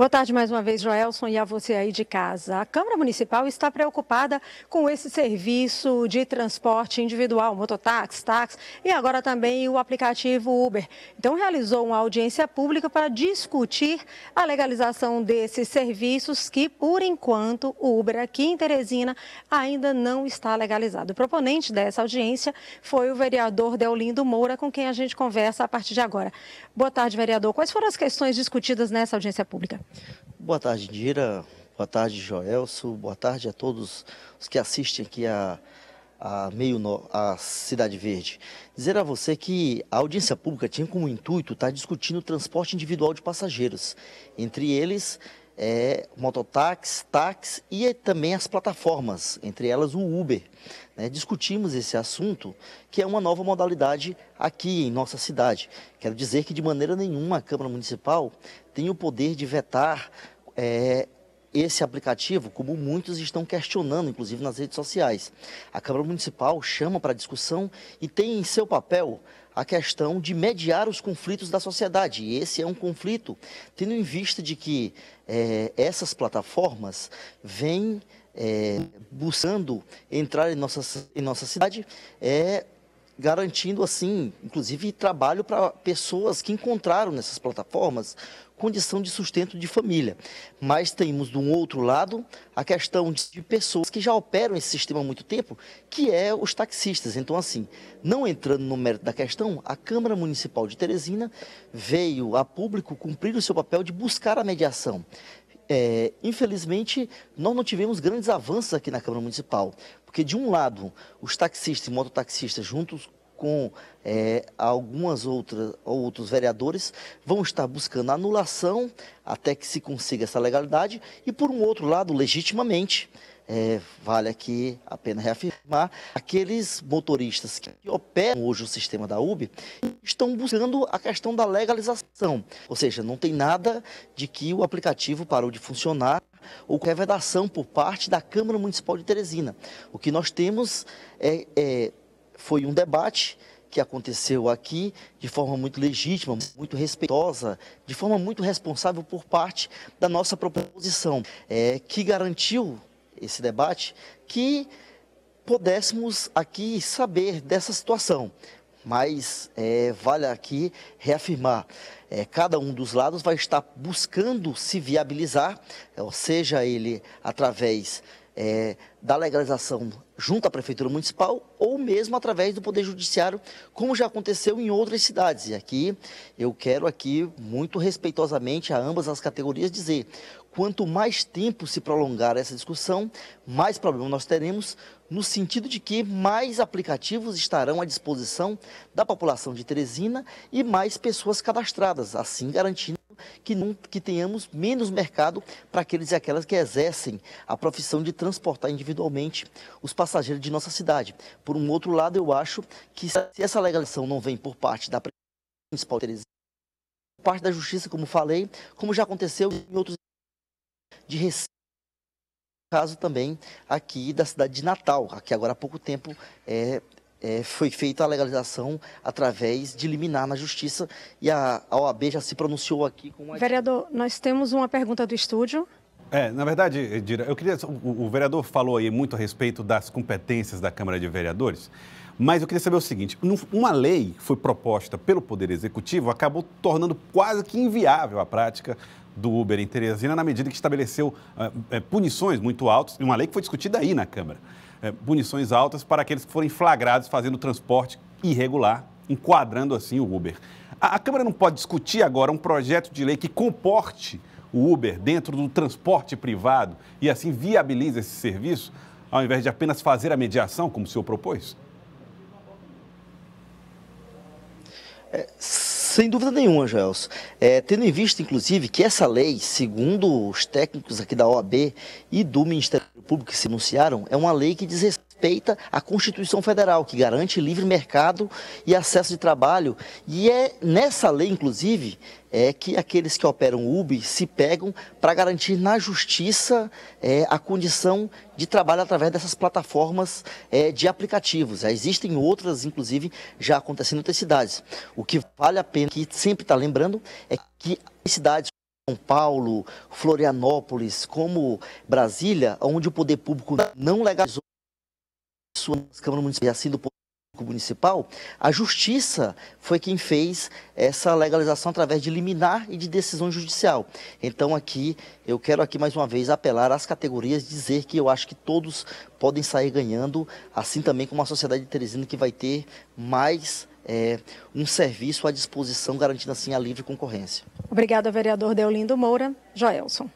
Boa tarde mais uma vez, Joelson, e a você aí de casa. A Câmara Municipal está preocupada com esse serviço de transporte individual, mototáxi, táxi e agora também o aplicativo Uber. Então, realizou uma audiência pública para discutir a legalização desses serviços que, por enquanto, o Uber aqui em Teresina ainda não está legalizado. O proponente dessa audiência foi o vereador Deolindo Moura, com quem a gente conversa a partir de agora. Boa tarde, vereador. Quais foram as questões discutidas nessa audiência pública? Boa tarde, Dira. Boa tarde, Joelso. Boa tarde a todos os que assistem aqui a, a meio no, a Cidade Verde. Dizer a você que a audiência pública tinha como intuito estar tá discutindo o transporte individual de passageiros, entre eles é, mototáxi, táxi e é também as plataformas, entre elas o Uber. Né? Discutimos esse assunto, que é uma nova modalidade aqui em nossa cidade. Quero dizer que de maneira nenhuma a Câmara Municipal tem o poder de vetar é, esse aplicativo, como muitos estão questionando, inclusive nas redes sociais. A Câmara Municipal chama para discussão e tem em seu papel a questão de mediar os conflitos da sociedade. E esse é um conflito, tendo em vista de que é, essas plataformas vêm é, buscando entrar em nossa, em nossa cidade é, garantindo assim, inclusive, trabalho para pessoas que encontraram nessas plataformas condição de sustento de família. Mas temos, do outro lado, a questão de pessoas que já operam esse sistema há muito tempo, que é os taxistas. Então, assim, não entrando no mérito da questão, a Câmara Municipal de Teresina veio a público cumprir o seu papel de buscar a mediação. É, infelizmente, nós não tivemos grandes avanços aqui na Câmara Municipal, porque, de um lado, os taxistas e mototaxistas, juntos com é, algumas outras outros vereadores vão estar buscando anulação até que se consiga essa legalidade e por um outro lado legitimamente é, vale aqui a pena reafirmar, aqueles motoristas que operam hoje o sistema da UB estão buscando a questão da legalização, ou seja, não tem nada de que o aplicativo parou de funcionar ou com revedação por parte da Câmara Municipal de Teresina. O que nós temos é, é, foi um debate que aconteceu aqui de forma muito legítima, muito respeitosa, de forma muito responsável por parte da nossa proposição, é, que garantiu esse debate, que pudéssemos aqui saber dessa situação. Mas é, vale aqui reafirmar, é, cada um dos lados vai estar buscando se viabilizar, ou seja ele através é, da legalização junto à Prefeitura Municipal ou mesmo através do Poder Judiciário, como já aconteceu em outras cidades. E aqui eu quero aqui, muito respeitosamente a ambas as categorias, dizer quanto mais tempo se prolongar essa discussão, mais problema nós teremos, no sentido de que mais aplicativos estarão à disposição da população de Teresina e mais pessoas cadastradas, assim garantindo que, não, que tenhamos menos mercado para aqueles e aquelas que exercem a profissão de transportar individualmente os passageiros de nossa cidade. Por um outro lado, eu acho que se essa legalização não vem por parte da principal parte da justiça, como falei, como já aconteceu em outros de Recife, caso também aqui da cidade de Natal, que agora há pouco tempo é, é, foi feita a legalização através de liminar na justiça e a, a OAB já se pronunciou aqui com uma... Vereador, nós temos uma pergunta do estúdio. É, na verdade, Dira, eu queria. O, o vereador falou aí muito a respeito das competências da Câmara de Vereadores. Mas eu queria saber o seguinte: uma lei foi proposta pelo Poder Executivo acabou tornando quase que inviável a prática do Uber em Teresina, na medida que estabeleceu ah, é, punições muito altas, e uma lei que foi discutida aí na Câmara é, punições altas para aqueles que forem flagrados fazendo transporte irregular, enquadrando assim o Uber. A, a Câmara não pode discutir agora um projeto de lei que comporte o Uber dentro do transporte privado e assim viabilize esse serviço, ao invés de apenas fazer a mediação, como o senhor propôs? É, sem dúvida nenhuma, Joels. É, tendo em vista, inclusive, que essa lei, segundo os técnicos aqui da OAB e do Ministério Público que se anunciaram, é uma lei que diz respeito respeita a Constituição Federal, que garante livre mercado e acesso de trabalho. E é nessa lei, inclusive, é que aqueles que operam Uber se pegam para garantir na justiça é, a condição de trabalho através dessas plataformas é, de aplicativos. É, existem outras, inclusive, já acontecendo em outras cidades. O que vale a pena, que sempre está lembrando, é que as cidades são Paulo, Florianópolis, como Brasília, onde o poder público não legalizou sua Câmara Municipal e assim do Poder Municipal, a Justiça foi quem fez essa legalização através de liminar e de decisão judicial. Então aqui, eu quero aqui mais uma vez apelar às categorias, dizer que eu acho que todos podem sair ganhando, assim também como a sociedade de Teresina que vai ter mais é, um serviço à disposição, garantindo assim a livre concorrência. Obrigada, vereador Deolindo Moura. Joelson.